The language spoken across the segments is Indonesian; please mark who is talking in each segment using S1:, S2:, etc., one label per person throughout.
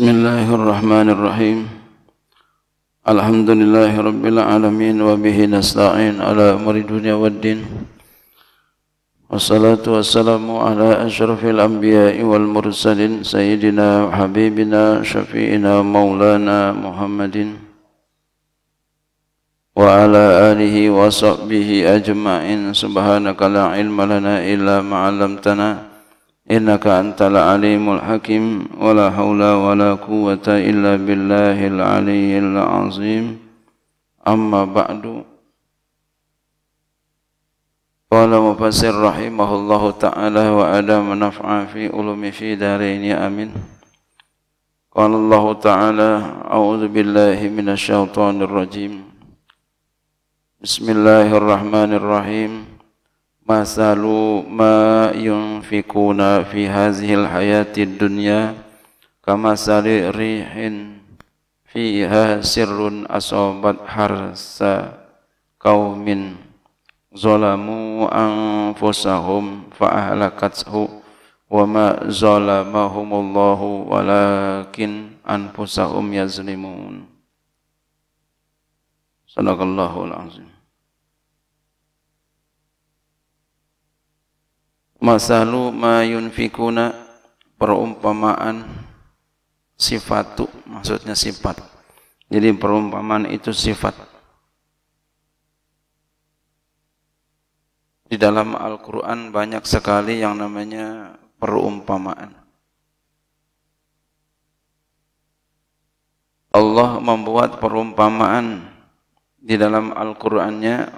S1: بسم الله الرحمن الرحيم الحمد لله رب العالمين وبه نستعين على أمر الدنيا والدين والصلاة والسلام على أشرف الأنبياء والمرسلين سيدنا وحبيبنا شفيعنا مولانا محمد وعلى آله وصحبه أجمعين سبحانك لا علم لنا إلا ما علمتنا إنك أنت العليم الحكيم ولا حول ولا قوة إلا بالله العلي العظيم أما بعد قال مفسر رحمه الله تعالى وأدام نفعا في علوم في دارين آمين قال الله تعالى أعوذ بالله من الشيطان الرجيم بسم الله الرحمن الرحيم مثل ما ينفقون في هذه الحياة الدنيا كمثل ريح فيها سر أصابت حرث قوم ظلموا أنفسهم فأهلكته وما ظلمهم الله ولكن أنفسهم يظلمون صدق الله العظيم Masalu ma perumpamaan sifatu maksudnya sifat. Jadi perumpamaan itu sifat. Di dalam Al-Qur'an banyak sekali yang namanya perumpamaan. Allah membuat perumpamaan di dalam Al-Qur'annya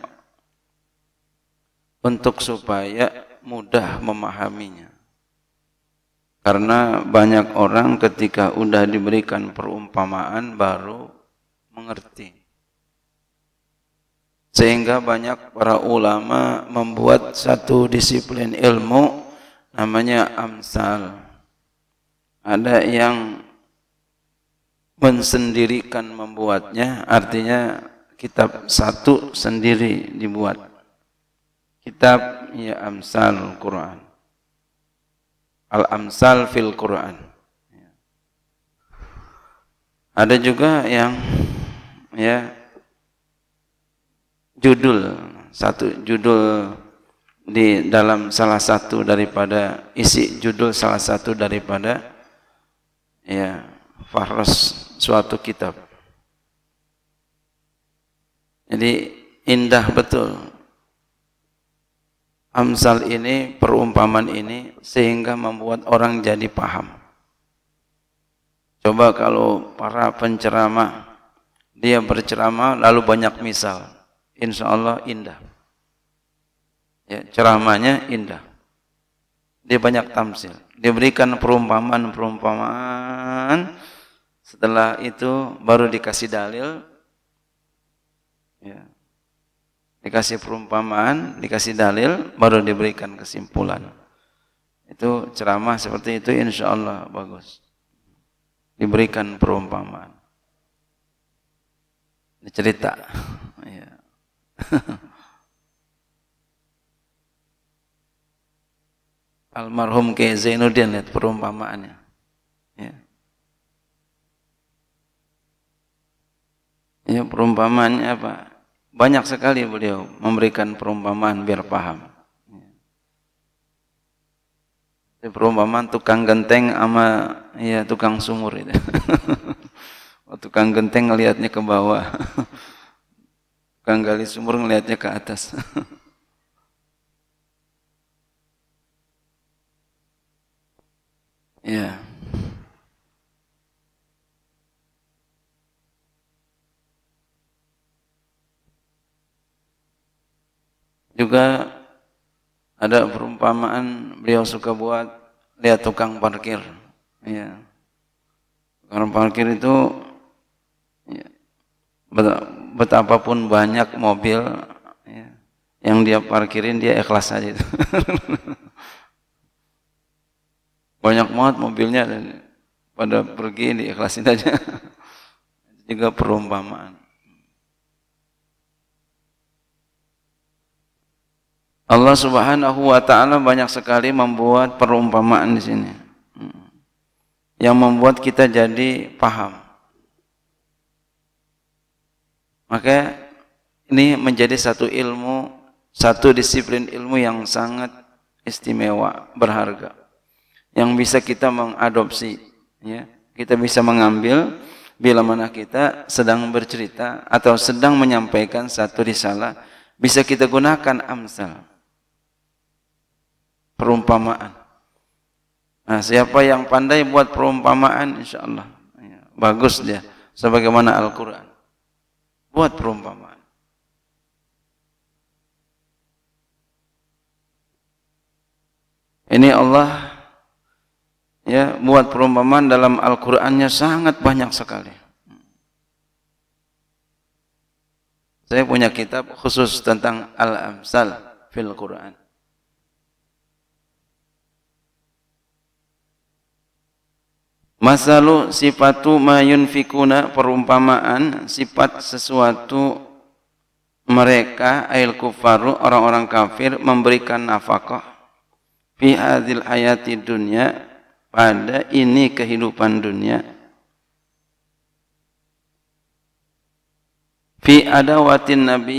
S1: untuk supaya mudah memahaminya. Karena banyak orang ketika sudah diberikan perumpamaan baru mengerti. Sehingga banyak para ulama membuat satu disiplin ilmu namanya amsal. Ada yang mensendirikan membuatnya, artinya kitab satu sendiri dibuat kitab ya amsal Quran al amsal fil Quran ada juga yang ya judul satu judul di dalam salah satu daripada isi judul salah satu daripada ya fahros suatu kitab jadi indah betul amsal ini, perumpamaan ini sehingga membuat orang jadi paham. Coba kalau para penceramah dia berceramah lalu banyak misal, insya Allah indah. Ya, ceramahnya indah. Dia banyak tamsil. Diberikan perumpamaan-perumpamaan. Setelah itu baru dikasih dalil. Ya, Dikasih perumpamaan, dikasih dalil, baru diberikan kesimpulan. Itu ceramah seperti itu insya Allah bagus. Diberikan perumpamaan. Cerita. Iya. Almarhum ke Zainuddin lihat perumpamaannya. Ya. ya perumpamaannya apa? Banyak sekali beliau memberikan perumpamaan biar paham. Perumpamaan tukang genteng sama ya tukang sumur itu. Oh, tukang genteng ngelihatnya ke bawah. tukang gali sumur ngelihatnya ke atas. ya. yeah. Juga ada perumpamaan beliau suka buat lihat tukang parkir. Ya. Tukang parkir itu ya, betapapun banyak mobil ya, yang dia parkirin dia ikhlas aja itu. banyak banget mobilnya dan pada pergi diikhlasin aja. Juga perumpamaan. Allah Subhanahu wa taala banyak sekali membuat perumpamaan di sini. Yang membuat kita jadi paham. Maka ini menjadi satu ilmu, satu disiplin ilmu yang sangat istimewa, berharga. Yang bisa kita mengadopsi, ya. Kita bisa mengambil bila mana kita sedang bercerita atau sedang menyampaikan satu risalah bisa kita gunakan amsal perumpamaan. Nah, siapa yang pandai buat perumpamaan, insya Allah ya, bagus dia. Sebagaimana Al-Quran, buat perumpamaan. Ini Allah ya buat perumpamaan dalam Al-Qur'annya sangat banyak sekali. Saya punya kitab khusus tentang al-amsal fil Qur'an. Masalu sifatu mayun fikuna perumpamaan sifat sesuatu mereka ail kufaru orang-orang kafir memberikan nafkah fi hadil hayati dunia pada ini kehidupan dunia fi adawatin nabi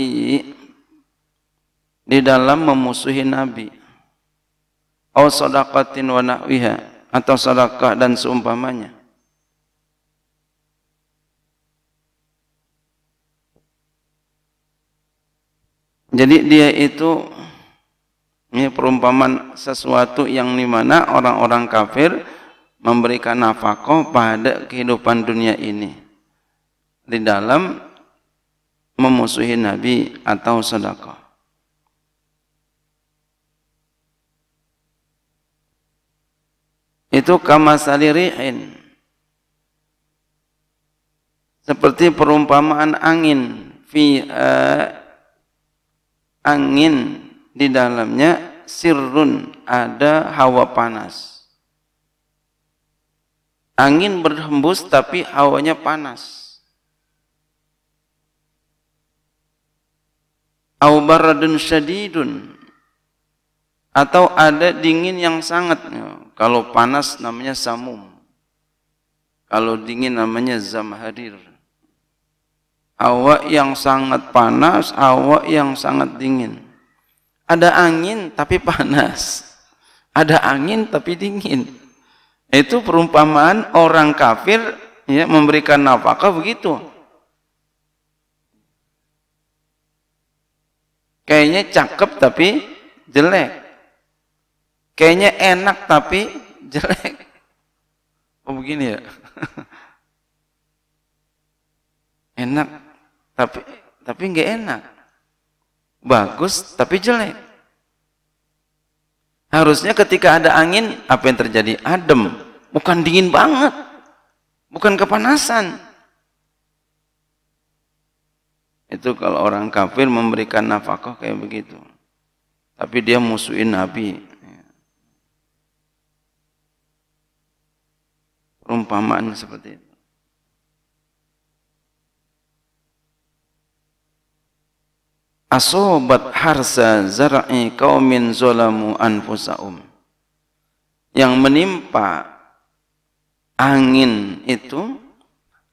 S1: di dalam memusuhi nabi au sadaqatin wa nahwiha atau sedekah dan seumpamanya. Jadi dia itu ini perumpamaan sesuatu yang dimana orang-orang kafir memberikan nafkah pada kehidupan dunia ini di dalam memusuhi Nabi atau sedekah. itu kama salirihin seperti perumpamaan angin fi uh, angin di dalamnya sirrun ada hawa panas angin berhembus tapi hawanya panas au baradun syadidun atau ada dingin yang sangat kalau panas namanya samum. Kalau dingin namanya zamharir. Awak yang sangat panas, awak yang sangat dingin. Ada angin tapi panas. Ada angin tapi dingin. Itu perumpamaan orang kafir ya memberikan nafkah begitu. Kayaknya cakep tapi jelek. Kayaknya enak tapi jelek. Oh begini ya. enak tapi tapi nggak enak. Bagus tapi jelek. Harusnya ketika ada angin apa yang terjadi? Adem, bukan dingin banget. Bukan kepanasan. Itu kalau orang kafir memberikan nafkah kayak begitu. Tapi dia musuhin Nabi. perumpamaan seperti itu. Asobat harsa zara'i kaumin zolamu anfusaum. Yang menimpa angin itu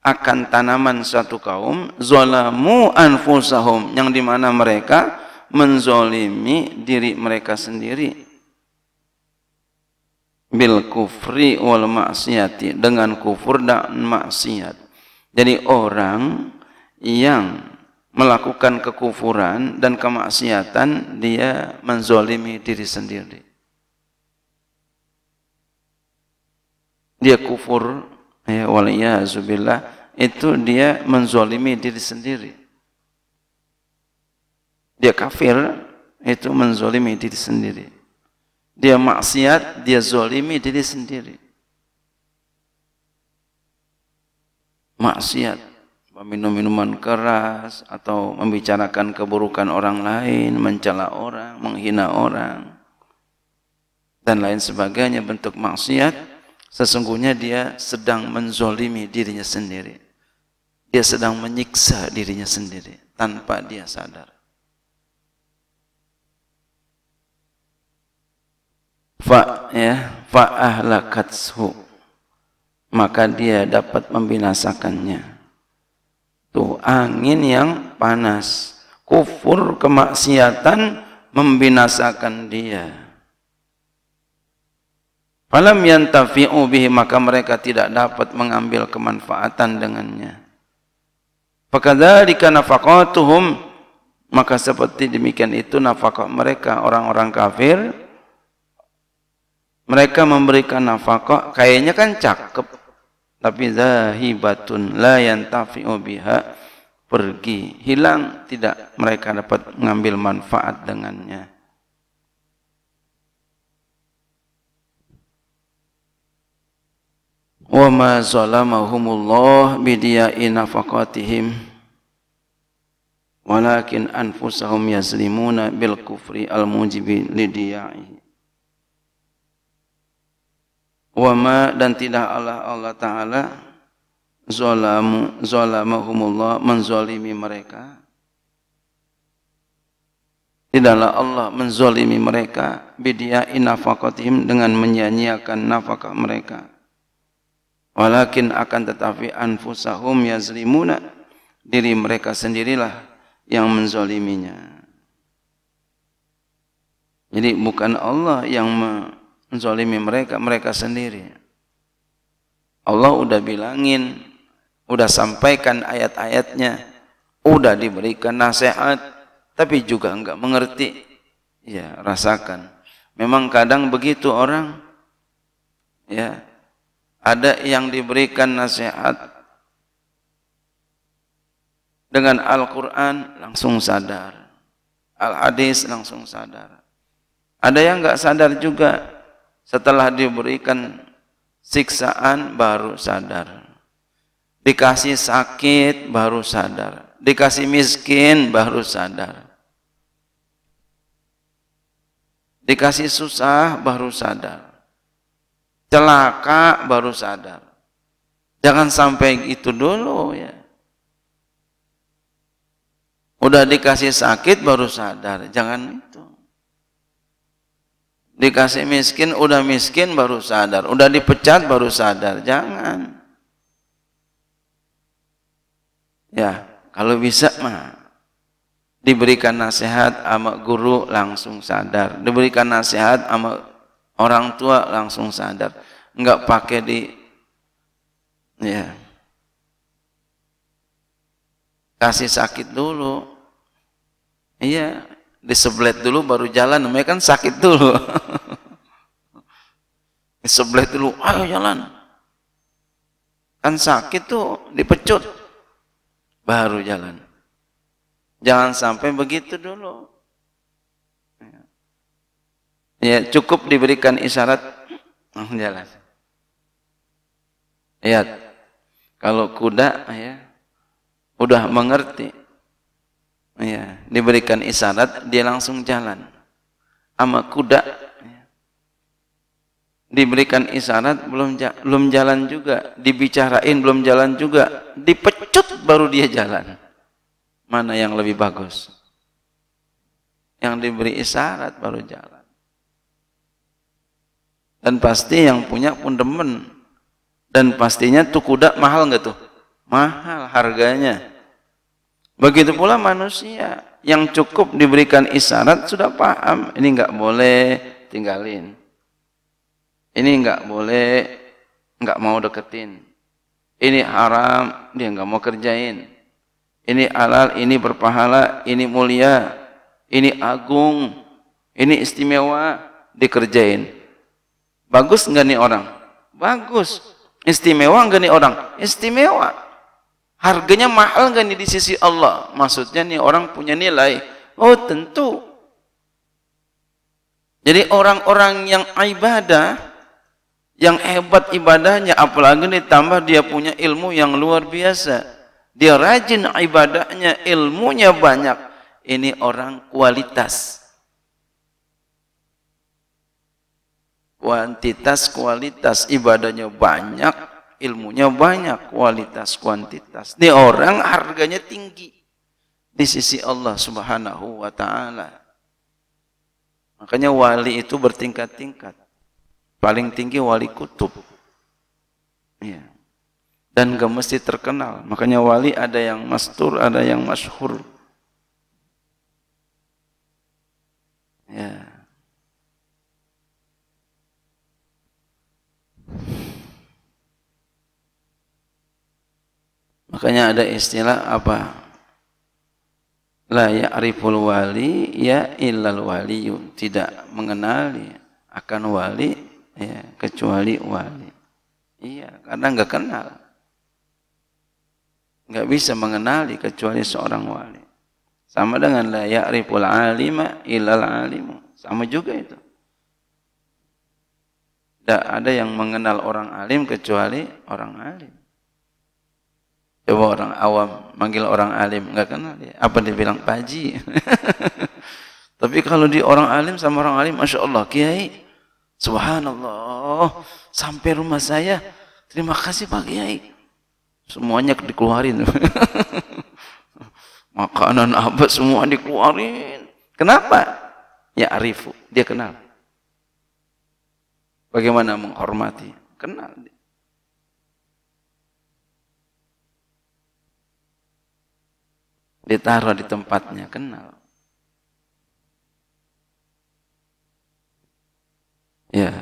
S1: akan tanaman satu kaum zolamu anfusahum yang dimana mereka menzolimi diri mereka sendiri bil kufri wal maksiati dengan kufur dan maksiat. Jadi orang yang melakukan kekufuran dan kemaksiatan dia menzolimi diri sendiri. Dia kufur ya waliyazubillah itu dia menzolimi diri sendiri. Dia kafir itu menzolimi diri sendiri. Dia maksiat, dia zolimi diri sendiri. Maksiat, minum minuman keras atau membicarakan keburukan orang lain, mencela orang, menghina orang dan lain sebagainya bentuk maksiat sesungguhnya dia sedang menzolimi dirinya sendiri dia sedang menyiksa dirinya sendiri tanpa dia sadar fa ya fa ahlakatsu maka dia dapat membinasakannya tuh angin yang panas kufur kemaksiatan membinasakan dia falam yantafi'u bihi maka mereka tidak dapat mengambil kemanfaatan dengannya fakadzalika nafaqatuhum maka seperti demikian itu nafkah mereka orang-orang kafir mereka memberikan nafkah kayaknya kan cakep tapi zahibatun la yantafi'u biha pergi hilang tidak mereka dapat mengambil manfaat dengannya wa ma zalamahumullah bidiya'i nafaqatihim walakin anfusahum yaslimuna bil kufri al mujibi lidiya'i wama dan tidak Allah Allah Ta'ala zolamu zolamahumullah menzolimi mereka tidaklah Allah menzolimi mereka bidiya'i nafakotihim dengan menyanyiakan nafkah mereka walakin akan tetapi anfusahum yazlimuna diri mereka sendirilah yang menzoliminya jadi bukan Allah yang me menzalimi mereka mereka sendiri. Allah udah bilangin, udah sampaikan ayat-ayatnya, udah diberikan nasihat, tapi juga enggak mengerti. Ya, rasakan. Memang kadang begitu orang ya ada yang diberikan nasihat dengan Al-Quran langsung sadar Al-Hadis langsung sadar ada yang enggak sadar juga setelah diberikan siksaan baru sadar. Dikasih sakit baru sadar. Dikasih miskin baru sadar. Dikasih susah baru sadar. Celaka baru sadar. Jangan sampai itu dulu ya. Udah dikasih sakit baru sadar. Jangan itu. Dikasih miskin, udah miskin baru sadar. Udah dipecat baru sadar. Jangan. Ya, kalau bisa mah diberikan nasihat sama guru langsung sadar. Diberikan nasihat sama orang tua langsung sadar. Enggak pakai di ya. Kasih sakit dulu. Iya, diseblet dulu baru jalan namanya kan sakit dulu diseblet dulu ayo jalan kan sakit tuh dipecut baru jalan jangan sampai begitu dulu ya cukup diberikan isyarat jalan lihat kalau kuda ya udah mengerti ya, diberikan isyarat dia langsung jalan sama kuda ya. diberikan isyarat belum belum jalan juga dibicarain belum jalan juga dipecut baru dia jalan mana yang lebih bagus yang diberi isyarat baru jalan dan pasti yang punya pun demen dan pastinya tuh kuda mahal nggak tuh mahal harganya Begitu pula manusia yang cukup diberikan isyarat sudah paham ini nggak boleh tinggalin. Ini nggak boleh nggak mau deketin. Ini haram dia nggak mau kerjain. Ini halal, ini berpahala, ini mulia, ini agung, ini istimewa dikerjain. Bagus nggak nih orang? Bagus. Istimewa nggak nih orang? Istimewa harganya mahal gak nih di sisi Allah? Maksudnya nih orang punya nilai. Oh tentu. Jadi orang-orang yang ibadah, yang hebat ibadahnya, apalagi ditambah dia punya ilmu yang luar biasa. Dia rajin ibadahnya, ilmunya banyak. Ini orang kualitas. Kuantitas, kualitas, ibadahnya banyak, ilmunya banyak, kualitas, kuantitas. Ini orang harganya tinggi di sisi Allah Subhanahu wa taala. Makanya wali itu bertingkat-tingkat. Paling tinggi wali kutub. Ya. Dan gak mesti terkenal. Makanya wali ada yang mastur, ada yang masyhur. Ya. Makanya ada istilah apa? La ya'riful wali ya illal waliyun. Tidak mengenali akan wali ya, kecuali wali. Iya, karena nggak kenal. Nggak bisa mengenali kecuali seorang wali. Sama dengan la ya'riful alima illal alimu. Sama juga itu. Tidak ada yang mengenal orang alim kecuali orang alim. Coba orang awam manggil orang alim nggak kenal dia. Apa dia bilang paji? Tapi kalau di orang alim sama orang alim, masya Allah, kiai, subhanallah, sampai rumah saya, terima kasih pak kiai. Semuanya dikeluarin. Makanan apa semua dikeluarin. Kenapa? Ya arifu, dia kenal. Bagaimana menghormati? Kenal dia. Ditaruh di tempatnya, kenal. Ya.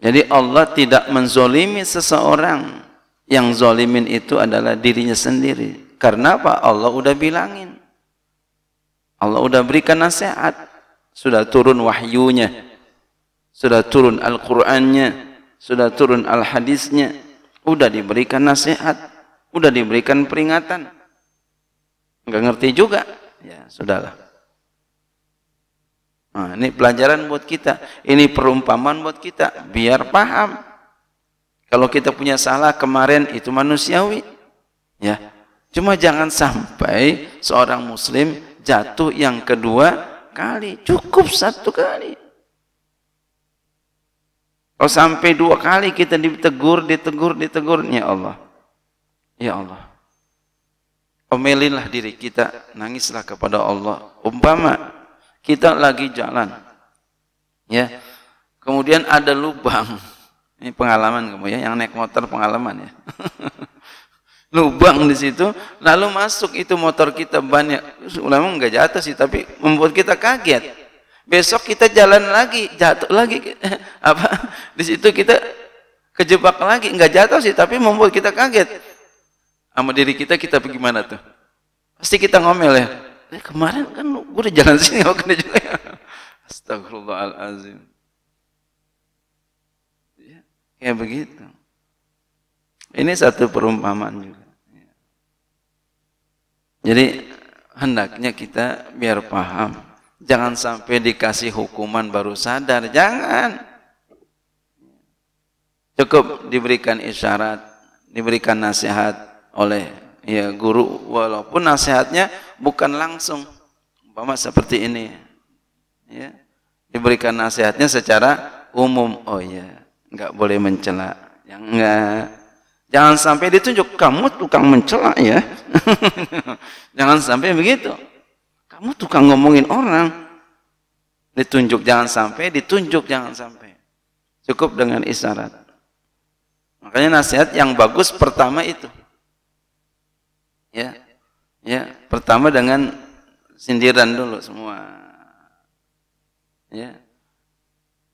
S1: Jadi Allah tidak menzolimi seseorang. Yang zolimin itu adalah dirinya sendiri. Karena apa? Allah udah bilangin. Allah udah berikan nasihat. Sudah turun wahyunya. Sudah turun Al-Qur'annya. Sudah turun Al-Hadisnya. Udah diberikan nasihat udah diberikan peringatan nggak ngerti juga ya sudahlah nah, ini pelajaran buat kita ini perumpamaan buat kita biar paham kalau kita punya salah kemarin itu manusiawi ya cuma jangan sampai seorang muslim jatuh yang kedua kali cukup satu kali kalau sampai dua kali kita ditegur, ditegur, ditegurnya Allah. Ya Allah, omelinlah diri kita, nangislah kepada Allah. Umpama kita lagi jalan, ya, kemudian ada lubang. Ini pengalaman kamu ya, yang naik motor pengalaman ya. lubang di situ, lalu masuk itu motor kita banyak. Ulama nggak jatuh sih, tapi membuat kita kaget. Besok kita jalan lagi, jatuh lagi. Apa? Di situ kita kejebak lagi, nggak jatuh sih, tapi membuat kita kaget sama diri kita kita bagaimana tuh pasti kita ngomel ya eh, kemarin kan gue udah jalan sini kok kena juga ya astagfirullahalazim ya, kayak begitu ini satu perumpamaan juga jadi hendaknya kita biar paham jangan sampai dikasih hukuman baru sadar jangan cukup diberikan isyarat diberikan nasihat oleh ya guru walaupun nasihatnya bukan langsung umpama seperti ini ya diberikan nasihatnya secara umum oh ya nggak boleh mencela yang enggak jangan sampai ditunjuk kamu tukang mencela ya jangan sampai begitu kamu tukang ngomongin orang ditunjuk jangan sampai ditunjuk jangan sampai cukup dengan isyarat makanya nasihat yang bagus pertama itu Ya. Ya, pertama dengan sindiran dulu semua. Ya.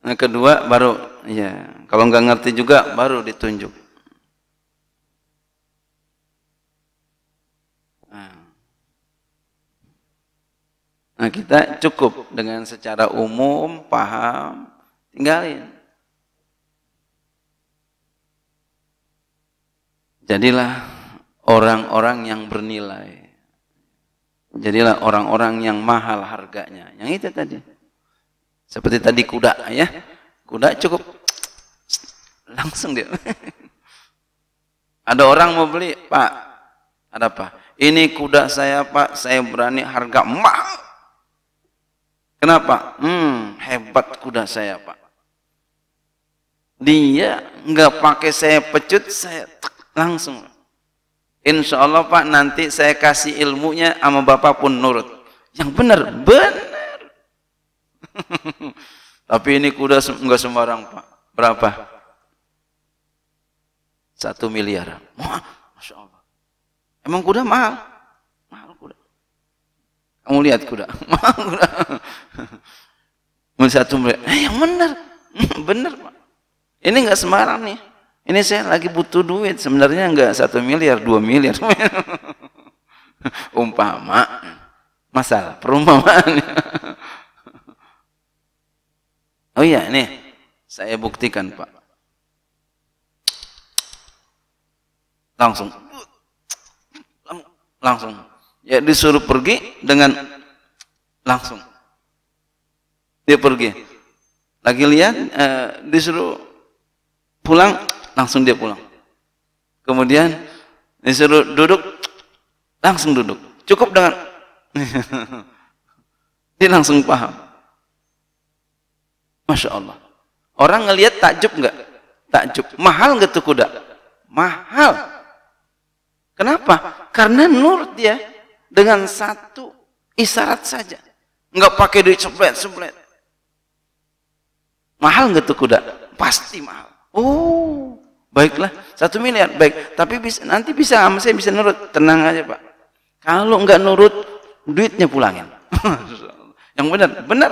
S1: Nah, kedua baru ya, kalau nggak ngerti juga baru ditunjuk. Nah. nah, kita cukup dengan secara umum paham, tinggalin. Jadilah orang-orang yang bernilai. Jadilah orang-orang yang mahal harganya. Yang itu tadi. Seperti tadi kuda ya. Kuda cukup langsung dia. ada orang mau beli, Pak. Ada apa? Ini kuda saya, Pak. Saya berani harga mahal. Kenapa? Hmm, hebat kuda saya, Pak. Dia nggak pakai saya pecut, saya langsung. Insya Allah Pak nanti saya kasih ilmunya sama Bapak pun nurut. Yang benar, benar. Tapi ini kuda enggak sembarang Pak. Berapa? Satu miliar. Wah, Masya Allah. Emang kuda mahal? Mahal kuda. Kamu lihat kuda. Mahal kuda. Satu miliar. Eh, yang benar. benar Pak. Ini enggak sembarang nih. Ini saya lagi butuh duit, sebenarnya enggak satu miliar, dua miliar. Umpama, masalah perumpamaan. oh iya, ini saya buktikan Pak. Langsung, langsung. Ya disuruh pergi dengan langsung. Dia pergi. Lagi lihat, eh, disuruh pulang langsung dia pulang. Kemudian disuruh duduk, langsung duduk. Cukup dengan dia langsung paham. Masya Allah. Orang ngelihat takjub nggak? Takjub. Mahal nggak tuh kuda? Mahal. Kenapa? Karena nur dia dengan satu isyarat saja. Nggak pakai duit sebelet sebelet. Mahal nggak tuh kuda? Pasti mahal. Oh, Baiklah, satu miliar, baik. Tapi bisa, nanti bisa, sama saya bisa nurut. Tenang aja Pak. Kalau nggak nurut, duitnya pulangin. yang benar, benar.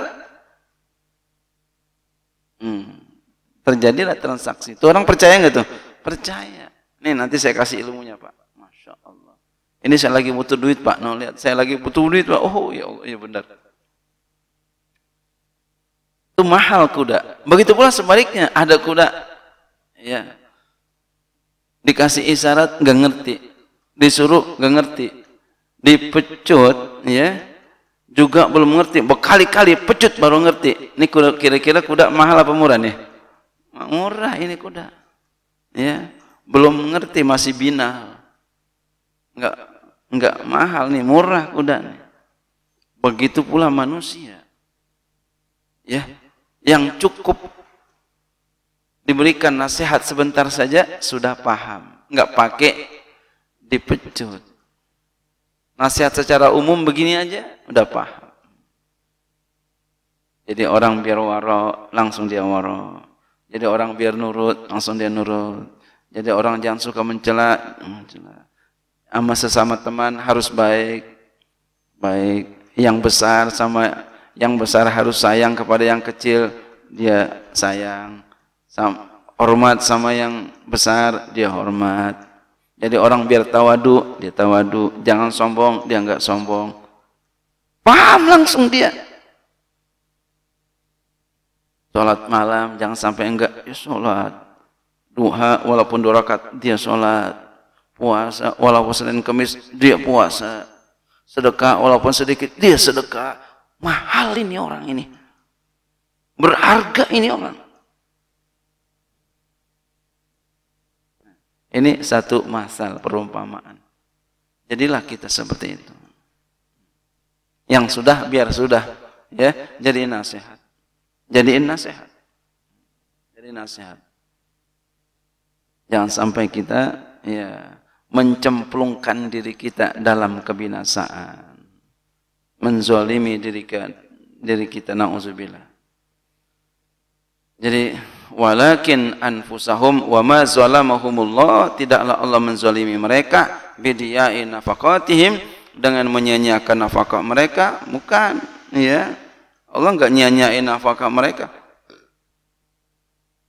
S1: Hmm. Terjadilah transaksi. Itu orang percaya nggak tuh? Percaya. Nih nanti saya kasih ilmunya Pak. Masya Allah. Ini saya lagi butuh duit Pak. No, lihat, saya lagi butuh duit Pak. Oh ya Allah, ya benar itu mahal kuda. Begitu pula sebaliknya ada kuda ya dikasih isyarat nggak ngerti disuruh nggak ngerti dipecut ya juga belum ngerti berkali-kali pecut baru ngerti ini kuda kira-kira kuda mahal apa murah nih murah ini kuda ya belum ngerti masih bina nggak nggak mahal nih murah kuda nih. begitu pula manusia ya yang cukup diberikan nasihat sebentar saja sudah paham nggak pakai dipecut nasihat secara umum begini aja udah paham jadi orang biar waro langsung dia waro jadi orang biar nurut langsung dia nurut jadi orang jangan suka hmm, mencela sama sesama teman harus baik baik yang besar sama yang besar harus sayang kepada yang kecil dia sayang sama, hormat sama yang besar, dia hormat. Jadi orang biar tawadu, dia tawadu. Jangan sombong, dia nggak sombong. Paham langsung dia. Sholat malam, jangan sampai enggak, ya sholat. Duha, walaupun dua rakaat, dia sholat. Puasa, walaupun Senin Kemis, dia puasa. Sedekah, walaupun sedikit, dia sedekah. Mahal ini orang ini. Berharga ini orang. Ini satu masalah perumpamaan. Jadilah kita seperti itu. Yang sudah biar sudah, ya. Jadi nasihat. Jadi nasihat. Jadi nasihat. Jangan sampai kita ya mencemplungkan diri kita dalam kebinasaan. Menzolimi diri kita, diri kita nauzubillah. Jadi walakin anfusahum wa ma zalamahumullah tidaklah Allah menzalimi mereka bidiyai nafaqatihim dengan menyanyiakan nafkah mereka bukan ya Allah enggak nyanyain nafkah mereka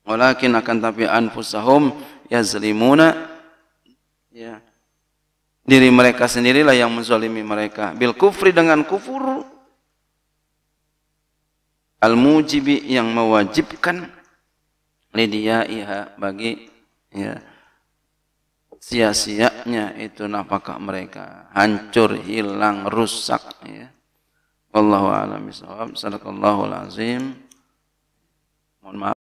S1: walakin akan tapi anfusahum yazlimuna ya diri mereka sendirilah yang menzalimi mereka bil kufri dengan kufur al mujibi yang mewajibkan Lidia iya, iha bagi ya sia siaknya itu nafkah mereka hancur hilang rusak ya wallahu a'lam bishawab sadaqallahul azim mohon maaf